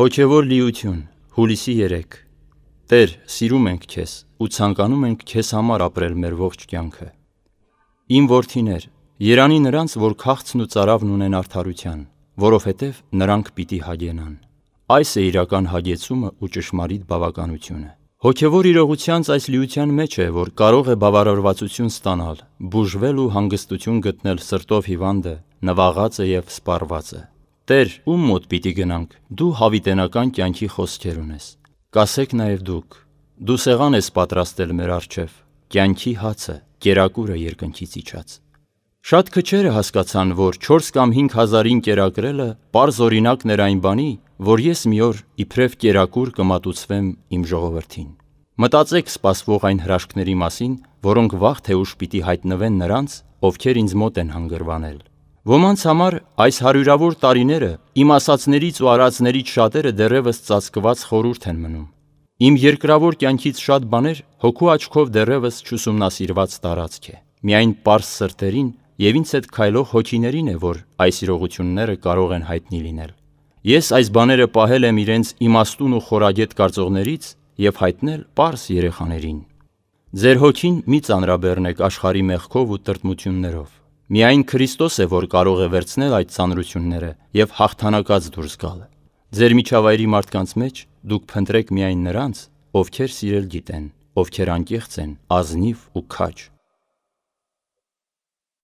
Հոգևոր լիություն, հուլիսի 3 Տեր, սիրում ենք քեզ ու ցանկանում ենք քեզ համար ապրել մեր ողջ կյանքը։ Իմ որդիներ, երանի նրանց, որ քաղցն ու цаրավն ունեն արդարության, որովհետև նրանք պիտի հագենան։ Այս է իրական հագեցումը ու ճշմարիտ բավականությունը։ Հոգևոր իրողությանց այս լիության մեջ է, որ կարող է բավարարվածություն ստանալ, բուժվել ու հանգստություն գտնել սրտով հիվանդը, նվաղածը եւ սպառվածը։ Տեր, ում մոտ պիտի գնանք։ Դու հավիտենական կյանքի խոսքեր ունես։ Կասեք նաև դուք։ Դու սեղան ես պատրաստել մեր արջև։ Կյանքի հացը, կերակուրը երկնքից իջած։ Շատ քչերը հասկացան, որ 4 կամ 5 հազարին կերակրելը པարզ օրինակն էր այն բանի, որ ես մի օր իբրև կերակուր կմատուցվեմ իմ ժողովրդին։ Մտածեք սպասվող այն հրաշքների մասին, որոնք վաղ թե ուշ պիտի հայտնվեն նրանց, ովքեր ինձ մոտ են հանգրվանել։ Ոմանց համար այս հարյուրավոր տարիները իմ ասացներից ու արածներից շատերը դեռևս ծածկված խորուրդ են մնում։ Իմ երկրավոր կյանքից շատ բաներ հոգու աչքով դեռևս չուսումնասիրված տարածք է։ Միայն པարս սրտերին եւ ինձ այդ քայլող հոգիներին է, որ այս իրողությունները կարող են հայտնի լինել։ Ես այս բաները պահել եմ իրենց իմաստուն ու խորագետ կարծողներից եւ հայտնել པարս երեխաներին։ Ձեր հոգին մի ծանրաբեռնեք աշխարհի մեղքով ու տրտմություններով Միայն Քրիստոս է, որ կարող է վերցնել այդ ծանրությունները եւ հաղթանակած դուրս գալ։ Ձեր միջավայրի մարդկանց մեջ դուք փնտրեք միայն նրանց, ովքեր սիրել գիտեն, ովքեր անկեղծ են, ազնիվ ու քաջ,